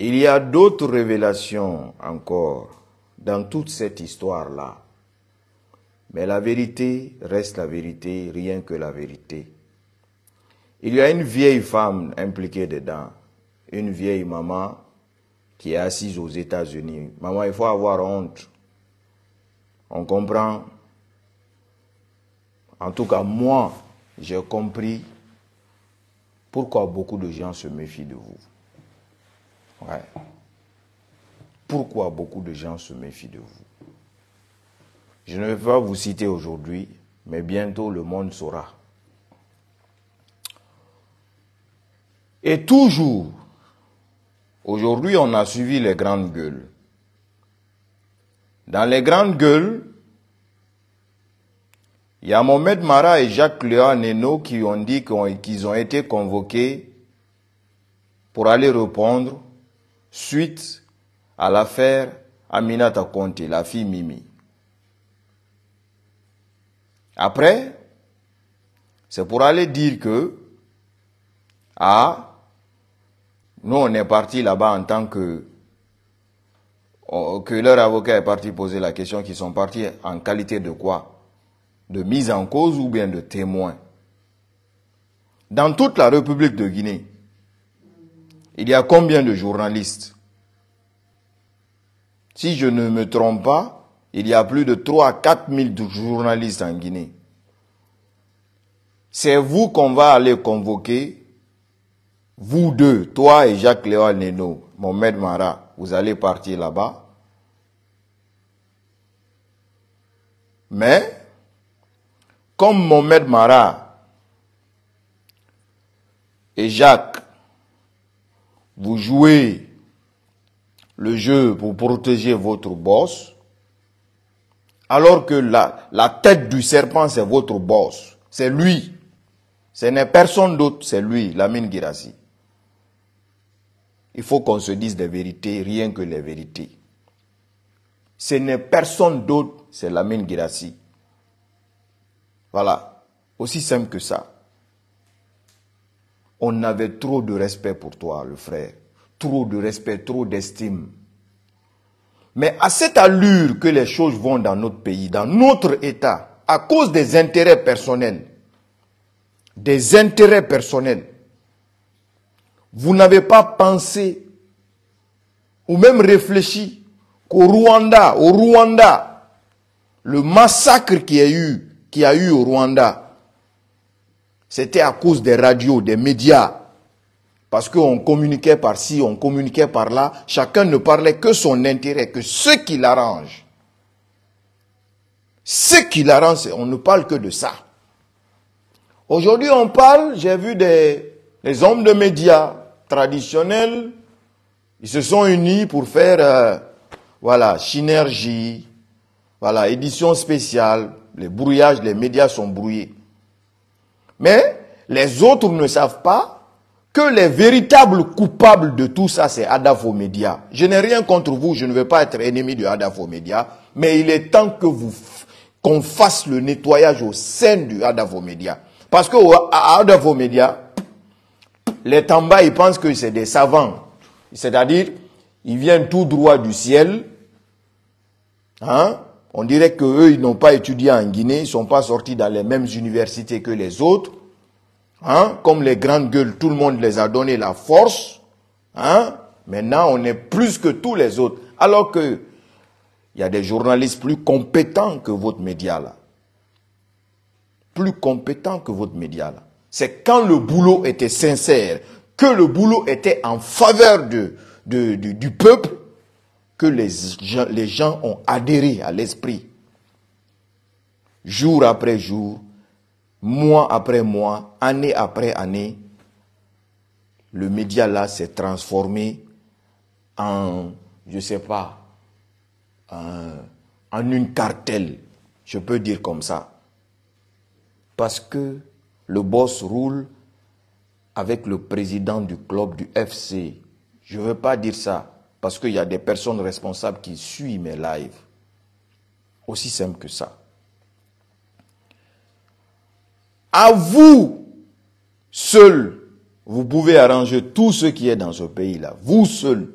Il y a d'autres révélations encore dans toute cette histoire-là. Mais la vérité reste la vérité, rien que la vérité. Il y a une vieille femme impliquée dedans, une vieille maman qui est assise aux États-Unis. Maman, il faut avoir honte. On comprend. En tout cas, moi, j'ai compris pourquoi beaucoup de gens se méfient de vous. Pourquoi beaucoup de gens se méfient de vous Je ne vais pas vous citer aujourd'hui, mais bientôt le monde saura. Et toujours, aujourd'hui on a suivi les grandes gueules. Dans les grandes gueules, il y a Mohamed Mara et Jacques léon Neno qui ont dit qu'ils ont été convoqués pour aller répondre suite à l'affaire Aminata Conte, la fille Mimi. Après, c'est pour aller dire que, ah, nous on est parti là-bas en tant que, oh, que leur avocat est parti poser la question, qu'ils sont partis en qualité de quoi De mise en cause ou bien de témoin Dans toute la République de Guinée, il y a combien de journalistes Si je ne me trompe pas, il y a plus de 3 à 4 000 journalistes en Guinée. C'est vous qu'on va aller convoquer, vous deux, toi et Jacques Léon Neno, Mohamed Mara, vous allez partir là-bas. Mais, comme Mohamed Mara et Jacques vous jouez le jeu pour protéger votre boss, alors que la, la tête du serpent, c'est votre boss. C'est lui. Ce n'est personne d'autre, c'est lui, Lamine Girassi. Il faut qu'on se dise des vérités, rien que les vérités. Ce n'est personne d'autre, c'est Lamine Girassi. Voilà. Aussi simple que ça. On avait trop de respect pour toi, le frère. Trop de respect, trop d'estime. Mais à cette allure que les choses vont dans notre pays, dans notre État, à cause des intérêts personnels, des intérêts personnels, vous n'avez pas pensé ou même réfléchi qu'au Rwanda, au Rwanda, le massacre qui a eu, qui a eu au Rwanda, c'était à cause des radios, des médias. Parce qu'on communiquait par-ci, on communiquait par-là. Chacun ne parlait que son intérêt, que ce qui l'arrange. Ce qui l'arrange, on ne parle que de ça. Aujourd'hui, on parle, j'ai vu des, hommes de médias traditionnels, ils se sont unis pour faire, euh, voilà, synergie, voilà, édition spéciale. Les brouillages, les médias sont brouillés. Mais les autres ne savent pas que les véritables coupables de tout ça, c'est Media. Je n'ai rien contre vous, je ne veux pas être ennemi de Media, mais il est temps que vous qu'on fasse le nettoyage au sein du Media. Parce que à euh, Media, les Tamba, ils pensent que c'est des savants. C'est-à-dire, ils viennent tout droit du ciel. Hein? On dirait qu'eux, ils n'ont pas étudié en Guinée, ils ne sont pas sortis dans les mêmes universités que les autres. Hein? Comme les grandes gueules, tout le monde les a donné la force. Hein? Maintenant, on est plus que tous les autres. Alors que il y a des journalistes plus compétents que votre média là. Plus compétents que votre média là. C'est quand le boulot était sincère, que le boulot était en faveur du peuple, que les gens, les gens ont adhéré à l'esprit. Jour après jour, mois après mois, année après année, le média là s'est transformé en, je ne sais pas, en, en une cartelle, je peux dire comme ça. Parce que le boss roule avec le président du club du FC. Je ne veux pas dire ça. Parce qu'il y a des personnes responsables qui suivent mes lives. Aussi simple que ça. À vous seul, vous pouvez arranger tout ce qui est dans ce pays-là. Vous seul.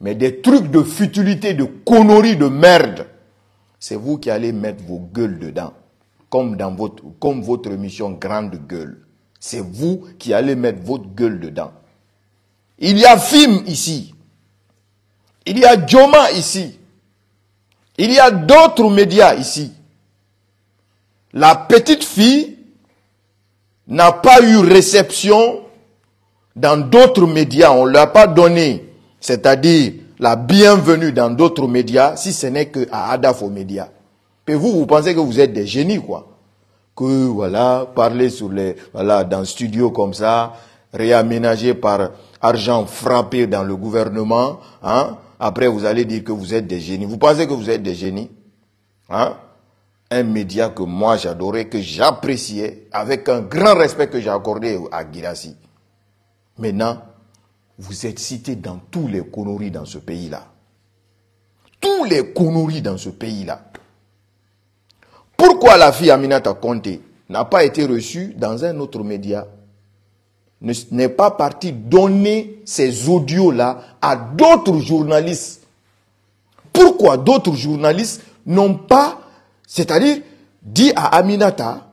Mais des trucs de futilité, de conneries, de merde, c'est vous qui allez mettre vos gueules dedans. Comme dans votre, comme votre mission grande gueule. C'est vous qui allez mettre votre gueule dedans. Il y a FIM ici. Il y a Joma ici. Il y a d'autres médias ici. La petite fille n'a pas eu réception dans d'autres médias. On ne l'a pas donné, c'est-à-dire la bienvenue dans d'autres médias, si ce n'est qu'à Adafo Média. Et vous, vous pensez que vous êtes des génies, quoi. Que, voilà, parler sur les, voilà, dans studio comme ça, réaménagé par argent frappé dans le gouvernement, hein. après vous allez dire que vous êtes des génies. Vous pensez que vous êtes des génies hein? Un média que moi j'adorais, que j'appréciais, avec un grand respect que j'ai accordé à Girassi. Maintenant, vous êtes cité dans tous les conneries dans ce pays-là. Tous les conneries dans ce pays-là. Pourquoi la fille Aminata Conte n'a pas été reçue dans un autre média n'est pas parti donner ces audios-là à d'autres journalistes. Pourquoi d'autres journalistes n'ont pas, c'est-à-dire, dit à Aminata,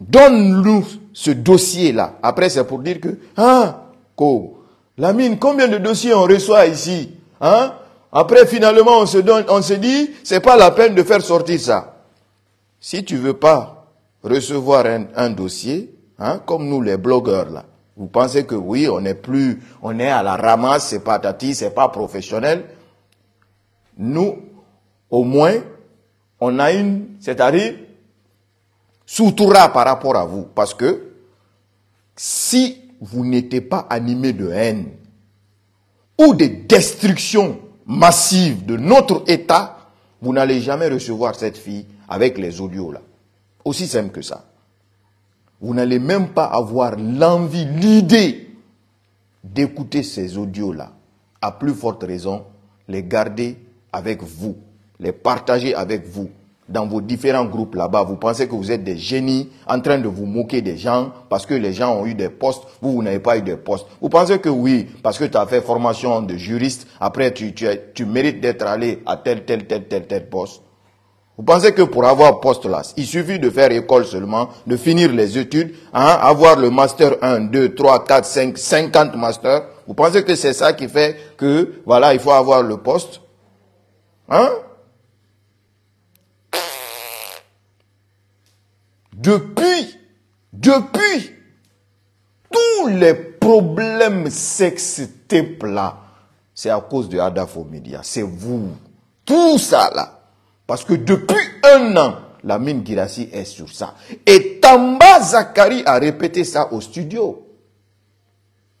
donne-nous ce dossier-là. Après, c'est pour dire que, hein, quoi, la mine, combien de dossiers on reçoit ici, hein? Après, finalement, on se donne, on se dit, c'est pas la peine de faire sortir ça. Si tu veux pas recevoir un, dossier, hein, comme nous les blogueurs là, vous pensez que oui, on est plus, on est à la ramasse, c'est pas tati, c'est pas professionnel. Nous, au moins, on a une, c'est-à-dire, par rapport à vous. Parce que si vous n'étiez pas animé de haine ou de destruction massive de notre État, vous n'allez jamais recevoir cette fille avec les audios là. Aussi simple que ça vous n'allez même pas avoir l'envie, l'idée d'écouter ces audios-là. À plus forte raison, les garder avec vous, les partager avec vous. Dans vos différents groupes là-bas, vous pensez que vous êtes des génies en train de vous moquer des gens parce que les gens ont eu des postes, vous, vous n'avez pas eu des postes. Vous pensez que oui, parce que tu as fait formation de juriste, après tu mérites d'être allé à tel, tel, tel, tel, tel poste. Vous pensez que pour avoir poste là, il suffit de faire école seulement, de finir les études, hein, avoir le master 1, 2, 3, 4, 5, 50 masters. Vous pensez que c'est ça qui fait que, voilà, il faut avoir le poste Hein Depuis, depuis, tous les problèmes sexteples là, c'est à cause de Adafo Media. C'est vous. Tout ça là. Parce que depuis un an, la mine Girassi est sur ça. Et Tamba Zakari a répété ça au studio.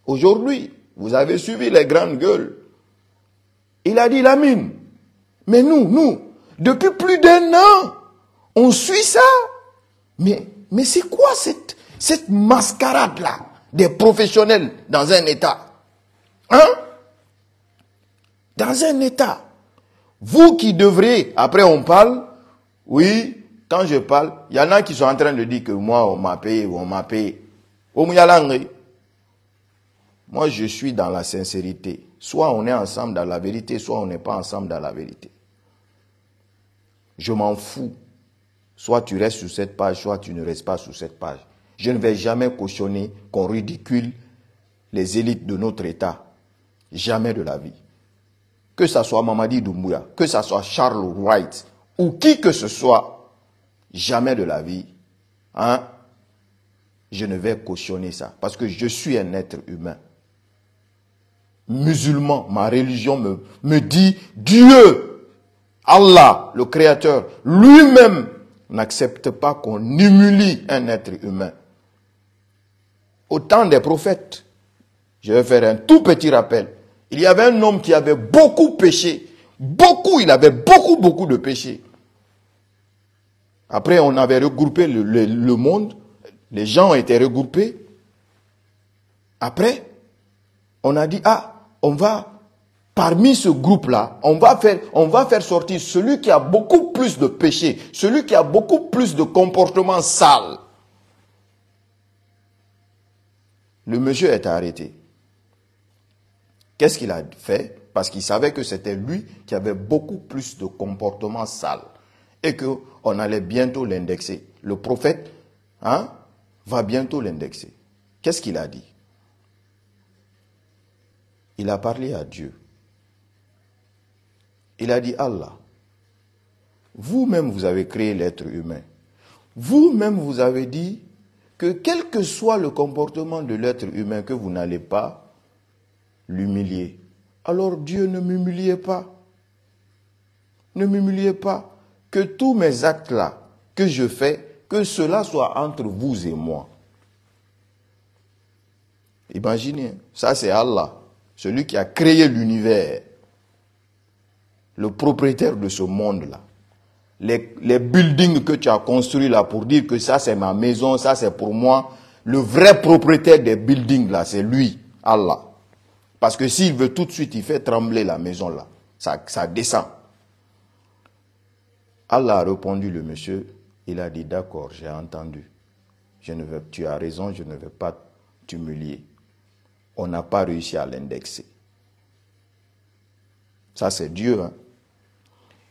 Aujourd'hui, vous avez suivi les grandes gueules. Il a dit la mine. Mais nous, nous, depuis plus d'un an, on suit ça. Mais, mais c'est quoi cette, cette mascarade-là des professionnels dans un État Hein Dans un État vous qui devrez, après on parle, oui, quand je parle, il y en a qui sont en train de dire que moi, on m'a payé, on m'a payé. Moi, je suis dans la sincérité. Soit on est ensemble dans la vérité, soit on n'est pas ensemble dans la vérité. Je m'en fous. Soit tu restes sur cette page, soit tu ne restes pas sur cette page. Je ne vais jamais cautionner qu'on ridicule les élites de notre État. Jamais de la vie que ce soit Mamadi Doumbouya, que ce soit Charles Wright, ou qui que ce soit, jamais de la vie, hein, je ne vais cautionner ça. Parce que je suis un être humain. Musulman, ma religion me, me dit Dieu, Allah, le Créateur, lui-même n'accepte pas qu'on humilie un être humain. Autant des prophètes, je vais faire un tout petit rappel. Il y avait un homme qui avait beaucoup péché. Beaucoup, il avait beaucoup, beaucoup de péché. Après, on avait regroupé le, monde. Les gens étaient regroupés. Après, on a dit, ah, on va, parmi ce groupe-là, on va faire, on va faire sortir celui qui a beaucoup plus de péché, celui qui a beaucoup plus de comportements sales. Le monsieur est arrêté. Qu'est-ce qu'il a fait Parce qu'il savait que c'était lui qui avait beaucoup plus de comportements sales et qu'on allait bientôt l'indexer. Le prophète hein, va bientôt l'indexer. Qu'est-ce qu'il a dit Il a parlé à Dieu. Il a dit Allah, vous-même vous avez créé l'être humain. Vous-même vous avez dit que quel que soit le comportement de l'être humain que vous n'allez pas l'humilier. Alors Dieu ne m'humiliez pas. Ne m'humiliez pas. Que tous mes actes-là que je fais, que cela soit entre vous et moi. Imaginez, ça c'est Allah, celui qui a créé l'univers, le propriétaire de ce monde-là. Les, buildings que tu as construits là pour dire que ça c'est ma maison, ça c'est pour moi. Le vrai propriétaire des buildings là, c'est lui, Allah. Parce que s'il veut tout de suite, il fait trembler la maison là. Ça, ça descend. Allah a répondu le monsieur, il a dit d'accord, j'ai entendu. Je ne veux, tu as raison, je ne veux pas t'humilier. On n'a pas réussi à l'indexer. Ça c'est Dieu. Hein.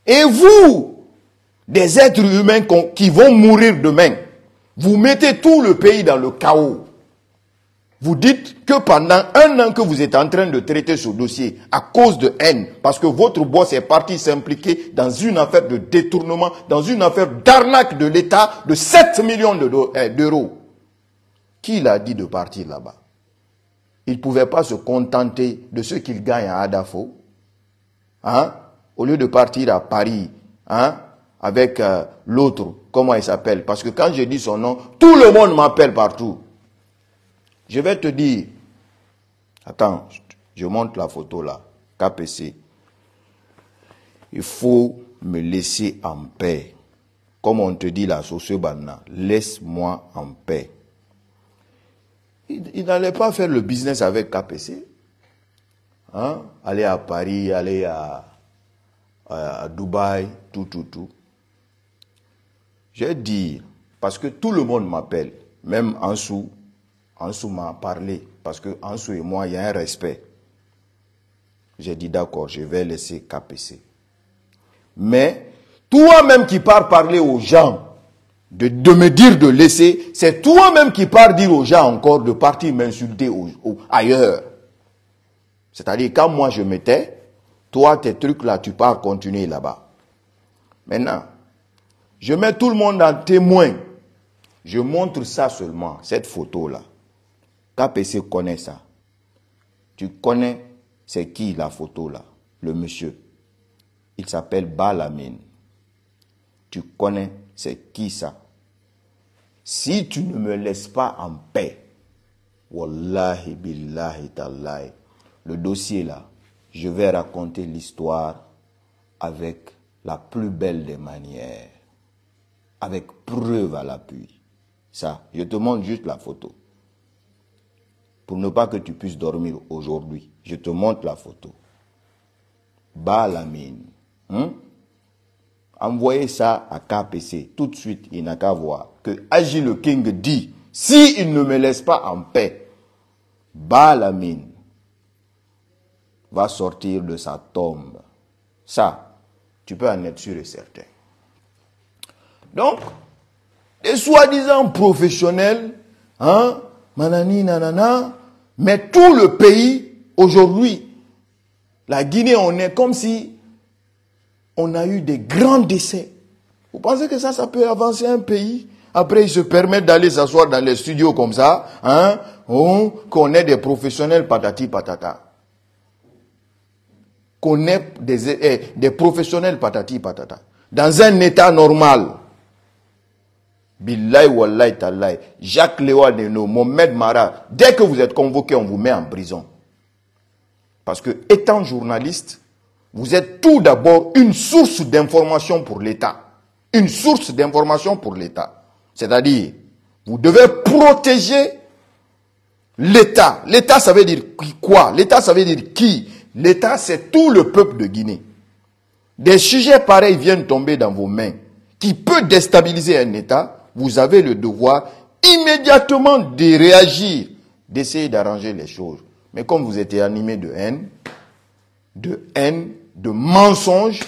Et vous, des êtres humains qui vont mourir demain, vous mettez tout le pays dans le chaos. Vous dites que pendant un an que vous êtes en train de traiter ce dossier à cause de haine, parce que votre boss est parti s'impliquer dans une affaire de détournement, dans une affaire d'arnaque de l'État de 7 millions eh, d'euros. Qui l'a dit de partir là-bas Il ne pouvait pas se contenter de ce qu'il gagne à Adafo. Hein? Au lieu de partir à Paris, hein? avec euh, l'autre, comment il s'appelle Parce que quand je dis son nom, tout le monde m'appelle partout. Je vais te dire. Attends, je montre la photo là. KPC. Il faut me laisser en paix. Comme on te dit la sauce ce laisse-moi en paix. Il, n'allait pas faire le business avec KPC. Hein? Aller à Paris, aller à, à, Dubaï, tout, tout, tout. Je dit, parce que tout le monde m'appelle, même en sous, Ansou m'a parlé parce que et moi, il y a un respect. J'ai dit d'accord, je vais laisser KPC. Mais toi-même qui pars parler aux gens de, de me dire de laisser, c'est toi-même qui pars dire aux gens encore de partir m'insulter ailleurs. C'est-à-dire quand moi je m'étais, toi tes trucs là, tu pars continuer là-bas. Maintenant, je mets tout le monde en témoin. Je montre ça seulement, cette photo là. KPC connaît ça. Tu connais, c'est qui la photo là Le monsieur. Il s'appelle Balamine. Tu connais, c'est qui ça Si tu ne me laisses pas en paix, Wallahi billahi tallahi, le dossier là, je vais raconter l'histoire avec la plus belle des manières, avec preuve à l'appui. Ça, je te montre juste la photo pour ne pas que tu puisses dormir aujourd'hui. Je te montre la photo. Balamine. mine. Hein? Envoyez ça à KPC tout de suite. Il n'a qu'à voir que Agile le King dit s'il il ne me laisse pas en paix, Balamine va sortir de sa tombe. Ça, tu peux en être sûr et certain. Donc, des soi-disant professionnels, hein, manani, nanana, mais tout le pays, aujourd'hui, la Guinée, on est comme si on a eu des grands décès. Vous pensez que ça, ça peut avancer un pays Après, ils se permettent d'aller s'asseoir dans les studios comme ça, hein, qu'on ait des professionnels patati patata. Qu'on ait eh, des professionnels patati patata. Dans un état normal, Billahi Wallay Jacques Léo Neno, Mohamed Mara. Dès que vous êtes convoqué, on vous met en prison. Parce que, étant journaliste, vous êtes tout d'abord une source d'information pour l'État. Une source d'information pour l'État. C'est-à-dire, vous devez protéger l'État. L'État, ça veut dire quoi L'État, ça veut dire qui L'État, c'est tout le peuple de Guinée. Des sujets pareils viennent tomber dans vos mains, qui peut déstabiliser un État, vous avez le devoir immédiatement de réagir, d'essayer d'arranger les choses. Mais comme vous étiez animé de haine, de haine, de mensonges,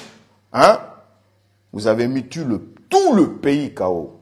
hein, vous avez mis tout le, tout le pays chaos.